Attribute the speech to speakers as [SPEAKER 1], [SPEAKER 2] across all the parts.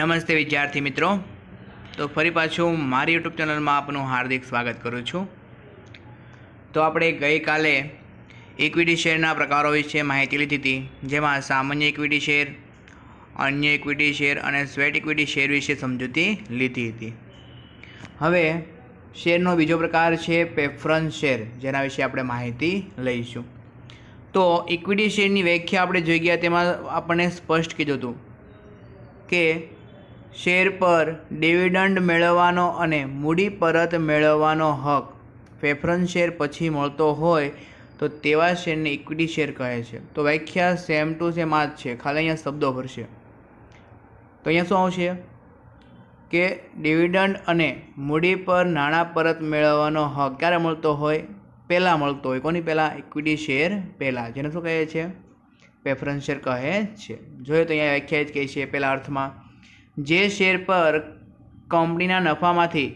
[SPEAKER 1] નમસ્તે વિદ્યાર્થી મિત્રો તો ફરી પાછું મારી યુટ્યુબ ચેનલમાં આપનું હાર્દિક સ્વાગત કરું છું તો આપણે ગઈકાલે ઇક્વિટી શેરના પ્રકારો વિશે માહિતી લીધી હતી જેમાં સામાન્ય ઇક્વિટી શેર અન્ય ઇક્વિટી શેર અને સ્વેટ ઇક્વિટી શેર વિશે સમજૂતી લીધી હતી હવે શેરનો બીજો પ્રકાર છે પ્રેફરન્સ શેર જેના વિશે આપણે માહિતી લઈશું તો ઇક્વિટી શેરની વ્યાખ્યા આપણે જોઈ ગયા તેમાં આપણને સ્પષ્ટ કીધું હતું કે શેર પર ડિવિડન્ડ મેળવવાનો અને મૂડી પરત મેળવવાનો હક પ્રેફરન્સ શેર પછી મળતો હોય તો તેવા શેરને ઇક્વિટી શેર કહે છે તો વ્યાખ્યા સેમ ટુ સેમ આ જ છે ખાલી અહીંયા શબ્દો ભરશે તો અહીંયા શું આવશે કે ડિવિડન્ડ અને મૂડી પર નાણાં પરત મેળવવાનો હક ક્યારે મળતો હોય પહેલાં મળતો હોય કોની પહેલાં ઇક્વિટી શેર પહેલાં જેને શું કહે છે પ્રેફરન્સ શેર કહે છે જોઈએ તો અહીંયા વ્યાખ્યા જ કહે છે પહેલાં અર્થમાં જે શેર પર કંપનીના નફામાંથી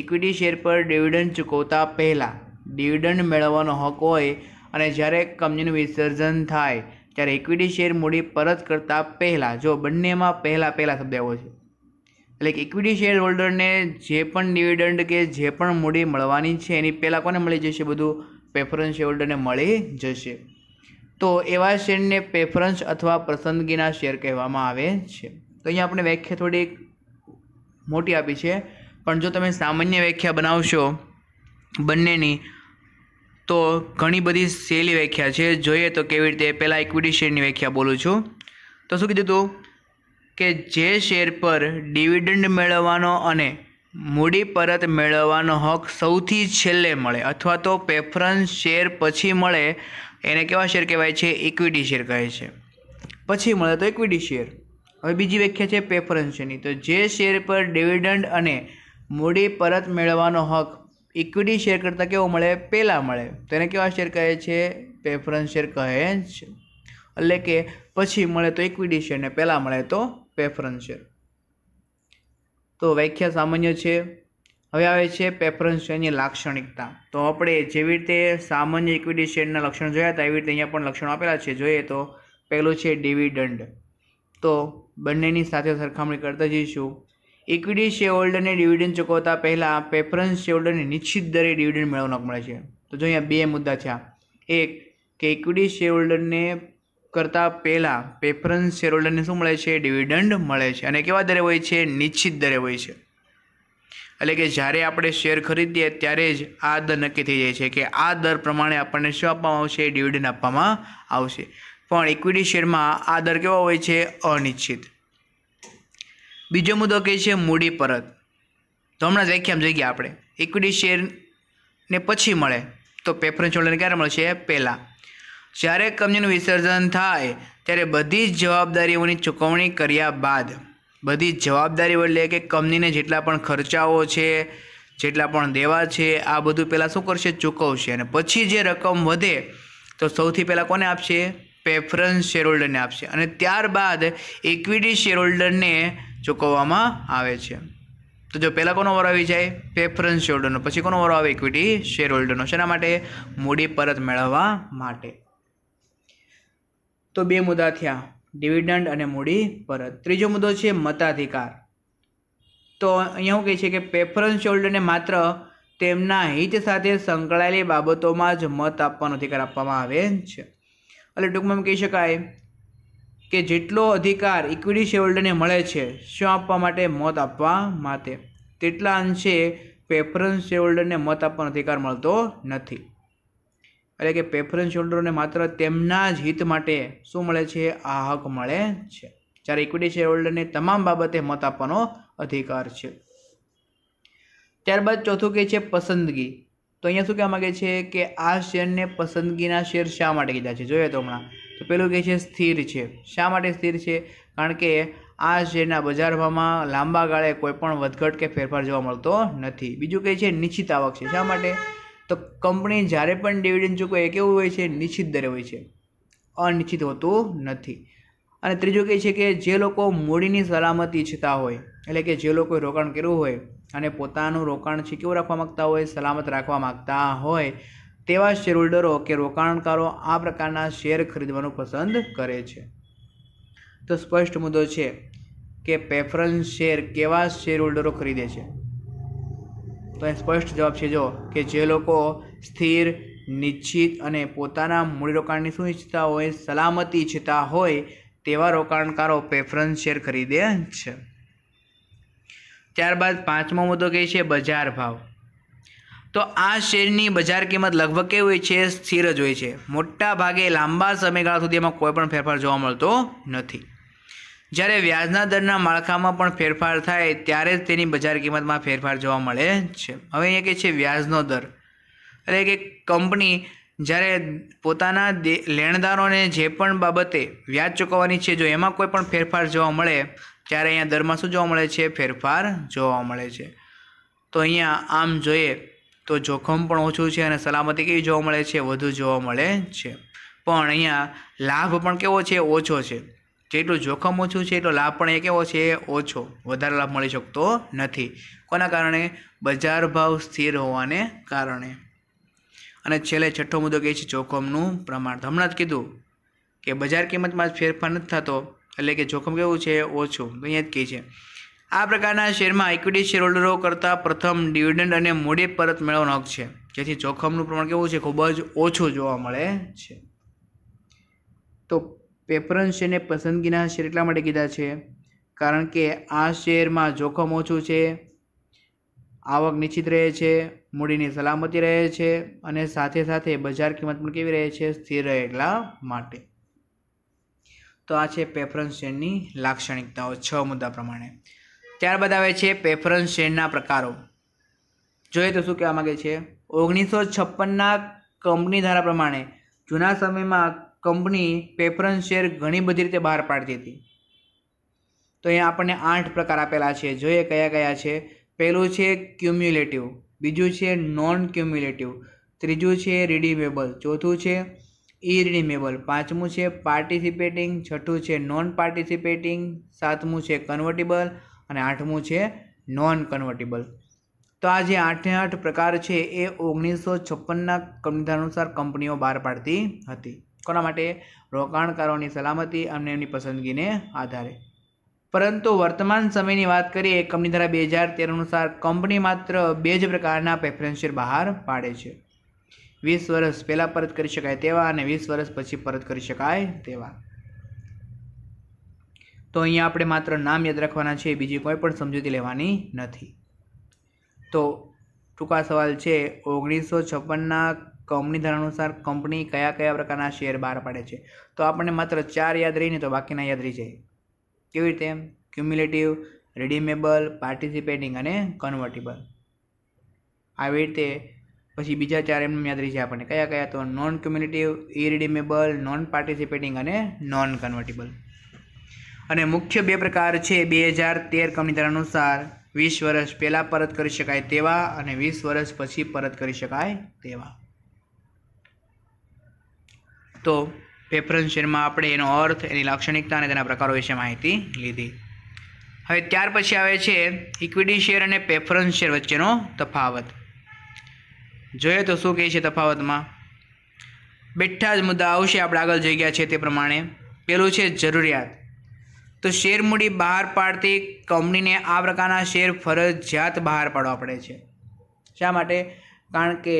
[SPEAKER 1] ઇક્વિટી શેર પર ડિવિડન્ડ ચૂકવતા પહેલાં ડિવિડન્ડ મેળવવાનો હક હોય અને જ્યારે કંપનીનું વિસર્જન થાય ત્યારે ઇક્વિટી શેર મૂડી પરત કરતાં પહેલાં જો બંનેમાં પહેલાં પહેલાં શબ્દ આવ્યો છે એટલે ઇક્વિટી શેર હોલ્ડરને જે પણ ડિવિડન્ડ કે જે પણ મૂડી મળવાની છે એની પહેલાં કોને મળી જશે બધું પ્રેફરન્સ શેર હોલ્ડરને મળી જશે તો એવા શેરને પ્રેફરન્સ અથવા પસંદગીના શેર કહેવામાં આવે છે તો અહીંયા આપણે વ્યાખ્યા થોડી મોટી આપી છે પણ જો તમે સામાન્ય વ્યાખ્યા બનાવશો બંનેની તો ઘણી બધી સહેલી વ્યાખ્યા છે જોઈએ તો કેવી રીતે પહેલાં ઇક્વિટી શેરની વ્યાખ્યા બોલું છું તો શું કીધું હતું કે જે શેર પર ડિવિડન્ડ મેળવવાનો અને મૂડી પરત મેળવવાનો હક સૌથી છેલ્લે મળે અથવા તો પ્રેફરન્સ શેર પછી મળે એને કેવા શેર કહેવાય છે ઇક્વિટી શેર કહે છે પછી મળે તો ઇક્વિટી શેર હવે બીજી વ્યાખ્યા છે પ્રેફરન્સની તો જે શેર પર ડિવિડન્ડ અને મૂડી પરત મેળવવાનો હક ઇક્વિટી શેર કરતાં કેવો મળે પહેલાં મળે તેને કેવા શેર કહે છે પ્રેફરન્સ શેર કહે છે એટલે કે પછી મળે તો ઇક્વિટી શેર પહેલાં મળે તો પ્રેફરન્સ શેર તો વ્યાખ્યા સામાન્ય છે હવે આવે છે પ્રેફરન્સ શેરની લાક્ષણિકતા તો આપણે જેવી રીતે સામાન્ય ઇક્વિટી શેરના લક્ષણ જોયા હતા એવી રીતે અહીંયા પણ લક્ષણો આપેલા છે જોઈએ તો પહેલું છે ડિવિડન્ડ તો બંનેની સાથે સરખામણી કરતા જઈશું ઇક્વિટી શેરહોલ્ડરને ડિવિડન્ડ ચૂકવતા પહેલાં પ્રેફરન્સ શેરહોલ્ડરને નિશ્ચિત દરે ડિવિડન્ડ મેળવવાનો મળે છે તો જો અહીંયા બે મુદ્દા થયા એક કે ઇક્વિટી શેરહોલ્ડરને કરતાં પહેલાં પ્રેફરન્સ શેરહોલ્ડરને શું મળે છે ડિવિડન્ડ મળે છે અને કેવા દરે હોય છે નિશ્ચિત દરે હોય છે એટલે કે જ્યારે આપણે શેર ખરીદીએ ત્યારે જ આ દર નક્કી થઈ જાય છે કે આ દર પ્રમાણે આપણને શું આપવામાં આવશે ડિવિડન્ડ આપવામાં આવશે પણ ઇક્વિટી શેરમાં આ દર કેવો હોય છે અનિશ્ચિત બીજો મુદ્દો કહે છે મૂડી પરત તો હમણાં જ વ્યાખ્યામાં જઈ ગયા આપણે ઇક્વિટી શેરને પછી મળે તો પ્રેફરન્સ હોલ્ડરને ક્યારે મળશે પહેલાં જ્યારે કંપનીનું વિસર્જન થાય ત્યારે બધી જ જવાબદારીઓની ચૂકવણી કર્યા બાદ બધી જ જવાબદારીઓ એટલે કે કંપનીને જેટલા પણ ખર્ચાઓ છે જેટલા પણ દેવા છે આ બધું પહેલાં શું કરશે ચૂકવશે અને પછી જે રકમ વધે તો સૌથી પહેલાં કોને આપશે પ્રેફરન્સ શેરહોલ્ડરને આપશે અને ત્યારબાદ ઇક્વિટી શેરહોલ્ડરને ચૂકવવામાં આવે છે તો જો પહેલાં કોનો વારો આવી જાય પ્રેફરન્સ શેરહોલ્ડરનો પછી કોનો વારો આવે ઇક્વિટી શેરહોલ્ડરનો શેના માટે મૂડી પરત મેળવવા માટે તો બે મુદ્દા થયા ડિવિડન્ડ અને મૂડી પરત ત્રીજો મુદ્દો છે મતાધિકાર તો અહીંયા હું કહે છે કે પ્રેફરન્સ શેરહોલ્ડરને માત્ર તેમના હિત સાથે સંકળાયેલી બાબતોમાં જ મત આપવાનો અધિકાર આપવામાં આવે છે એટલે ટૂંકમાં કહી શકાય કે જેટલો અધિકાર ઇક્વિટી શેરહોલ્ડરને મળે છે શું આપવા માટે મત આપવા માટે તેટલા અંશે પ્રેફરન્સ શેરહોલ્ડરને મત આપવાનો અધિકાર મળતો નથી એટલે કે પ્રેફરન્સ શેરહોલ્ડરોને માત્ર તેમના જ હિત માટે શું મળે છે આ હક મળે છે જ્યારે ઇક્વિટી શેરહોલ્ડરને તમામ બાબતે મત આપવાનો અધિકાર છે ત્યારબાદ ચોથું કહે છે પસંદગી તો અહીંયા શું કહેવા માગે છે કે આ શેરને પસંદગીના શેર શા માટે કીધા છે જોઈએ તો હમણાં તો પેલું કહે છે સ્થિર છે શા માટે સ્થિર છે કારણ કે આ શેરના બજાર ભાવમાં લાંબા ગાળે કોઈપણ વધઘટ કે ફેરફાર જોવા મળતો નથી બીજું કહે છે નિશ્ચિત આવક છે શા માટે તો કંપની જ્યારે પણ ડિવિડન્ડ ચૂકવે એ કેવું હોય છે નિશ્ચિત દરે હોય છે અનિશ્ચિત હોતું નથી અને ત્રીજું કહે છે કે જે લોકો મૂડીની સલામતી ઈચ્છતા હોય એટલે કે જે લોકોએ રોકાણ કર્યું હોય અને પોતાનું રોકાણ છે કેવું રાખવા માગતા હોય સલામત રાખવા માગતા હોય તેવા શેર હોલ્ડરો કે રોકાણકારો આ પ્રકારના શેર ખરીદવાનું પસંદ કરે છે તો સ્પષ્ટ મુદ્દો છે કે પ્રેફરન્સ શેર કેવા શેર હોલ્ડરો ખરીદે છે તો એ સ્પષ્ટ જવાબ છે જો કે જે લોકો સ્થિર નિશ્ચિત અને પોતાના મૂડીરોકાણની શું ઈચ્છતા હોય સલામતી ઈચ્છતા હોય તેવા રોકાણકારો પ્રેફરન્સ શેર ખરીદે છે ત્યારબાદ પાંચમો મુદ્દો કહે છે બજાર ભાવ તો આ શેરની બજાર કિંમત લગભગ કેવી હોય છે સ્થિર જ હોય છે મોટા ભાગે લાંબા સમયગાળા સુધી એમાં કોઈ પણ ફેરફાર જોવા મળતો નથી જ્યારે વ્યાજના દરના માળખામાં પણ ફેરફાર થાય ત્યારે જ તેની બજાર કિંમતમાં ફેરફાર જોવા મળે છે હવે અહીંયા કહે છે વ્યાજનો દર એટલે કે કંપની જ્યારે પોતાના દે લેણદારોને જે પણ બાબતે વ્યાજ ચૂકવવાની છે જો એમાં કોઈ પણ ફેરફાર જોવા મળે ત્યારે અહીંયા દરમાં શું જોવા મળે છે ફેરફાર જોવા મળે છે તો અહીંયા આમ જોઈએ તો જોખમ પણ ઓછું છે અને સલામતી કેવી જોવા મળે છે વધુ જોવા મળે છે પણ અહીંયા લાભ પણ કેવો છે ઓછો છે જેટલું જોખમ ઓછું છે એટલો લાભ પણ એ કેવો છે ઓછો વધારે લાભ મળી શકતો નથી કોના કારણે બજાર ભાવ સ્થિર હોવાને કારણે અને છેલ્લે છઠ્ઠો મુદ્દો કહે છે જોખમનું પ્રમાણ હમણાં જ કીધું કે બજાર કિંમતમાં જ ફેરફાર નથી થતો એટલે કે જોખમ કેવું છે ઓછું તો અહીંયા જ કહે છે આ પ્રકારના શેરમાં ઇક્વિટી શેર હોલ્ડરો કરતાં પ્રથમ ડિવિડન્ડ અને મૂડી પરત મેળવવાનો હક છે જેથી જોખમનું પ્રમાણ કેવું છે ખૂબ જ ઓછું જોવા મળે છે તો પ્રેફરન્સ શેરને પસંદગીના શેર એટલા માટે કીધા છે કારણ કે આ શેરમાં જોખમ ઓછું છે આવક નિશ્ચિત રહે છે મૂડીની સલામતી રહે છે અને સાથે સાથે બજાર કિંમત પણ કેવી રહે છે સ્થિર રહે એટલા માટે તો આ છે પ્રેફરન્સ શેરની લાક્ષણિકતાઓ છ મુદ્દા પ્રમાણે ત્યારબાદ આવે છે પ્રેફરન્સ શેરના પ્રકારો જોઈએ તો શું કહેવા માગે છે ઓગણીસો છપ્પનના કંપની ધારા પ્રમાણે જૂના સમયમાં કંપની પ્રેફરન્સ શેર ઘણી બધી રીતે બહાર પાડતી હતી તો અહીંયા આપણને આઠ પ્રકાર આપેલા છે જોઈએ કયા કયા છે પહેલું છે ક્યુમ્યુલેટિવ બીજું છે નોન ક્યુમ્યુલેટિવ ત્રીજું છે રિડીમેબલ ચોથું છે ઇરિડિમેબલ પાંચમું છે પાર્ટિસિપેટિંગ છઠ્ઠું છે નોન પાર્ટિસિપેટિંગ સાતમું છે કન્વર્ટેબલ અને આઠમું છે નોન કન્વર્ટેબલ તો આ જે આઠે આઠ પ્રકાર છે એ ઓગણીસો છપ્પનના સંવિધાન અનુસાર કંપનીઓ બહાર પાડતી હતી કોના માટે રોકાણકારોની સલામતી અને એમની પસંદગીને આધારે પરંતુ વર્તમાન સમયની વાત કરીએ કંપની દ્વારા બે હજાર તેર અનુસાર કંપની માત્ર બે જ પ્રકારના પ્રેફરન્સ શેર બહાર પાડે છે વીસ વર્ષ પહેલાં પરત કરી શકાય તેવા અને વીસ વર્ષ પછી પરત કરી શકાય તેવા તો અહીંયા આપણે માત્ર નામ યાદ રાખવાના છે બીજી કોઈ પણ સમજૂતી લેવાની નથી તો ટૂંકા સવાલ છે ઓગણીસો છપ્પનના કંપની ધારા અનુસાર કંપની કયા કયા પ્રકારના શેર બહાર પાડે છે તો આપણને માત્ર ચાર યાદ રહીને તો બાકીના યાદ રહી જાય કેવી રીતે ક્યુમ્યુલેટિવ રિડીમેબલ પાર્ટિસિપેટિંગ અને કન્વર્ટેબલ આવી રીતે પછી બીજા ચાર એમને યાદ રહી છે આપણને કયા કયા તો non cumulative irredeemable non participating અને નોન કન્વર્ટેબલ અને મુખ્ય બે પ્રકાર છે બે હજાર તેર કંપની અનુસાર વીસ વર્ષ પહેલાં પરત કરી શકાય તેવા અને વીસ વર્ષ પછી પરત કરી શકાય તેવા તો પ્રેફરન્સ શેરમાં આપણે એનો અર્થ એની લાક્ષણિકતા અને તેના પ્રકારો વિશે માહિતી લીધી હવે ત્યાર પછી આવે છે ઇક્વિટી શેર અને પેફરન્સ શેર વચ્ચેનો તફાવત જોઈએ તો શું કહે છે તફાવતમાં બેઠા જ મુદ્દા આવશે આપણે આગળ જઈ ગયા છે તે પ્રમાણે પેલું છે જરૂરિયાત તો શેર મૂડી બહાર પાડતી કંપનીને આ પ્રકારના શેર ફરજિયાત બહાર પાડવા પડે છે શા માટે કારણ કે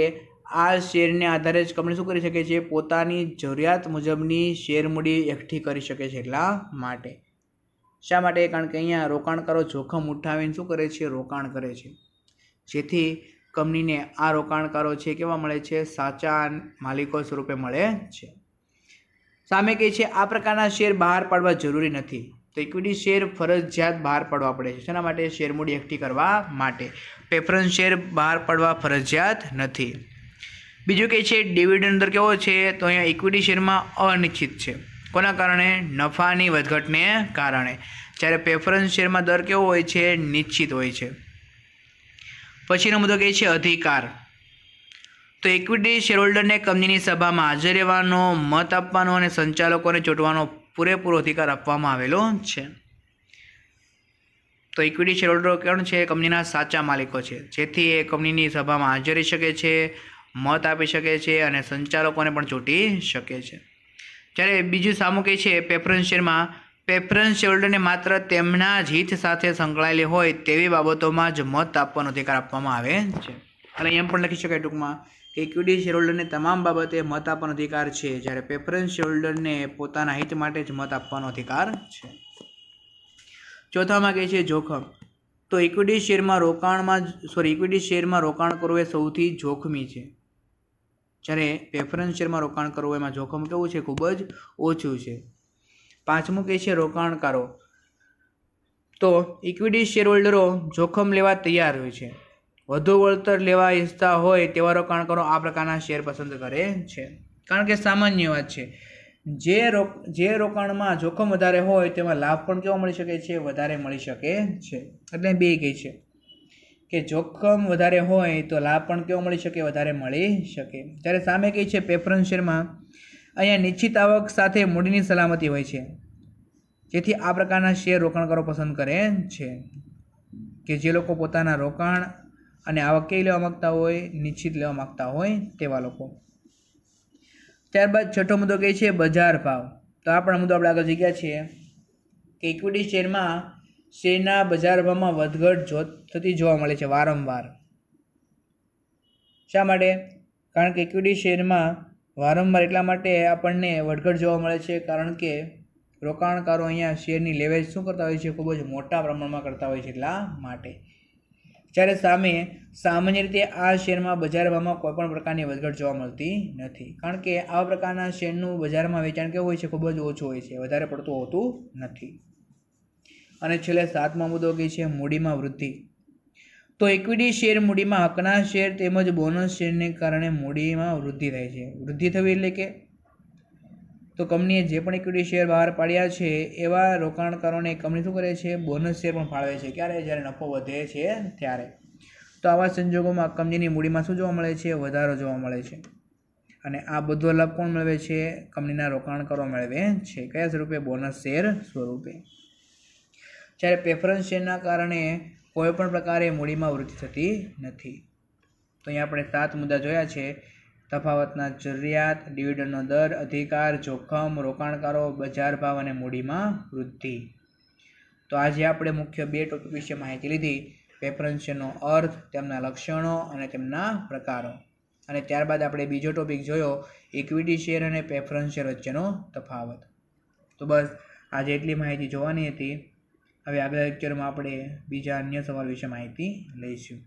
[SPEAKER 1] આ શેરને આધારે જ કંપની શું કરી શકે છે પોતાની જરૂરિયાત મુજબની શેર મૂડી એકઠી કરી શકે છે એટલા માટે શા માટે કારણ કે અહીંયા રોકાણકારો જોખમ ઉઠાવીને શું કરે છે રોકાણ કરે છે જેથી કંપનીને આ રોકાણકારો છે કેવા મળે છે સાચા માલિકો સ્વરૂપે મળે છે સામે કહે છે આ પ્રકારના શેર બહાર પાડવા જરૂરી નથી તો ઇક્વિટી શેર ફરજિયાત બહાર પાડવા પડે છે શેના માટે શેરમૂડી એકઠી કરવા માટે પ્રેફરન્સ શેર બહાર પાડવા ફરજિયાત નથી બીજું કહે છે ડિવિડન્ડ અંદર કેવો છે તો અહીંયા ઇક્વિટી શેરમાં અનિશ્ચિત છે કોના કારણે નફાની વધઘટને કારણે જ્યારે પ્રેફરન્સ શેરમાં દર કેવો હોય છે નિશ્ચિત હોય છે પછીનો મુદ્દો કે છે અધિકાર તો ઇક્વિટી શેરહોલ્ડરને કંપનીની સભામાં હાજર રહેવાનો મત આપવાનો અને સંચાલકોને ચૂંટવાનો પૂરેપૂરો અધિકાર આપવામાં આવેલો છે તો ઇક્વિટી શેરહોલ્ડરો કોણ છે કંપનીના સાચા માલિકો છે જેથી એ કંપનીની સભામાં હાજરી શકે છે મત આપી શકે છે અને સંચાલકોને પણ ચૂંટી શકે છે જ્યારે બીજું સામુ કહે છે પ્રેફરન્સ શેરમાં પ્રેફરન્સ શેરહોલ્ડરને માત્ર તેમના જ હિત સાથે સંકળાયેલી હોય તેવી બાબતોમાં જ મત આપવાનો અધિકાર આપવામાં આવે છે એટલે એમ પણ લખી શકાય ટૂંકમાં કે ઇક્વિટી શેરહોલ્ડરને તમામ બાબતે મત આપવાનો અધિકાર છે જ્યારે પ્રેફરન્સ શેરહોલ્ડરને પોતાના હિત માટે જ મત આપવાનો અધિકાર છે ચોથામાં કહે છે જોખમ તો ઇક્વિટી શેરમાં રોકાણમાં સોરી ઇક્વિટી શેરમાં રોકાણ કરવું એ સૌથી જોખમી છે જ્યારે પ્રેફરન્સ શેરમાં રોકાણ કરવું એમાં જોખમ કેવું છે ખૂબ જ ઓછું છે પાંચમું કે છે રોકાણકારો તો ઇક્વિટી શેર હોલ્ડરો જોખમ લેવા તૈયાર હોય છે વધુ વળતર લેવા ઈચ્છતા હોય તેવા રોકાણકારો આ પ્રકારના શેર પસંદ કરે છે કારણ કે સામાન્ય વાત છે જે રોક જે રોકાણમાં જોખમ વધારે હોય તેમાં લાભ પણ કેવો મળી શકે છે વધારે મળી શકે છે એટલે બે કહે છે કે જોખમ વધારે હોય તો લાભ પણ કેવો મળી શકે વધારે મળી શકે જ્યારે સામે કહે છે પેફરન્સ શેરમાં અહીંયા નિશ્ચિત આવક સાથે મૂડીની સલામતી હોય છે જેથી આ પ્રકારના શેર રોકાણકારો પસંદ કરે છે કે જે લોકો પોતાના રોકાણ અને આવક કેવી લેવા માગતા હોય નિશ્ચિત લેવા માગતા હોય તેવા લોકો ત્યારબાદ છઠ્ઠો મુદ્દો કહે છે બજાર ભાવ તો આ પણ મુદ્દો આપણે આગળ જગ્યા છીએ કે ઇક્વિટી શેરમાં શેરના બજાર ભાવમાં વધઘટ થતી જોવા મળે છે વારંવાર શા માટે કારણ કે ઇક્વિટી શેરમાં વારંવાર એટલા માટે આપણને વળઘટ જોવા મળે છે કારણ કે રોકાણકારો અહીંયા શેરની લેવેજ શું કરતા હોય છે ખૂબ જ મોટા પ્રમાણમાં કરતા હોય છે એટલા માટે જ્યારે સામે સામાન્ય રીતે આ શેરમાં બજાર ભાવમાં કોઈપણ પ્રકારની વધઘટ જોવા મળતી નથી કારણ કે આવા પ્રકારના શેરનું બજારમાં વેચાણ કેવું હોય છે ખૂબ જ ઓછું હોય છે વધારે પડતું હોતું નથી અને છેલ્લે સાતમા મુદ્દો કે છે મૂડીમાં વૃદ્ધિ તો ઇક્વિટી શેર મૂડીમાં હકના શેર તેમજ બોનસ શેરને કારણે મૂડીમાં વૃદ્ધિ થાય છે વૃદ્ધિ થવી એટલે કે તો કંપનીએ જે પણ ઇક્વિટી શેર બહાર પાડ્યા છે એવા રોકાણકારોને કંપની શું કરે છે બોનસ શેર પણ ફાળવે છે ક્યારે જ્યારે નફો વધે છે ત્યારે તો આવા સંજોગોમાં કંપનીની મૂડીમાં શું જોવા મળે છે વધારો જોવા મળે છે અને આ બધો લાભ કોણ મેળવે છે કંપનીના રોકાણકારો મેળવે છે કયા સ્વરૂપે બોનસ શેર સ્વરૂપે જ્યારે પ્રેફરન્સ શેરના કારણે કોઈપણ પ્રકારે મૂડીમાં વૃદ્ધિ થતી નથી તો અહીંયા આપણે સાત મુદ્દા જોયા છે તફાવતના જરૂરિયાત ડિવિડન્ડનો દર અધિકાર જોખમ રોકાણકારો બજાર ભાવ અને મૂડીમાં વૃદ્ધિ તો આજે આપણે મુખ્ય બે ટોપિક વિશે માહિતી લીધી પ્રેફરન્સનો અર્થ તેમના લક્ષણો અને તેમના પ્રકારો અને ત્યારબાદ આપણે બીજો ટોપિક જોયો ઇક્વિટી શેર અને પ્રેફરન્સ શેર વચ્ચેનો તફાવત તો બસ આજે એટલી માહિતી જોવાની હતી હવે આગળ લેક્ચરમાં આપણે બીજા અન્ય સવાલ વિશે માહિતી લઈશું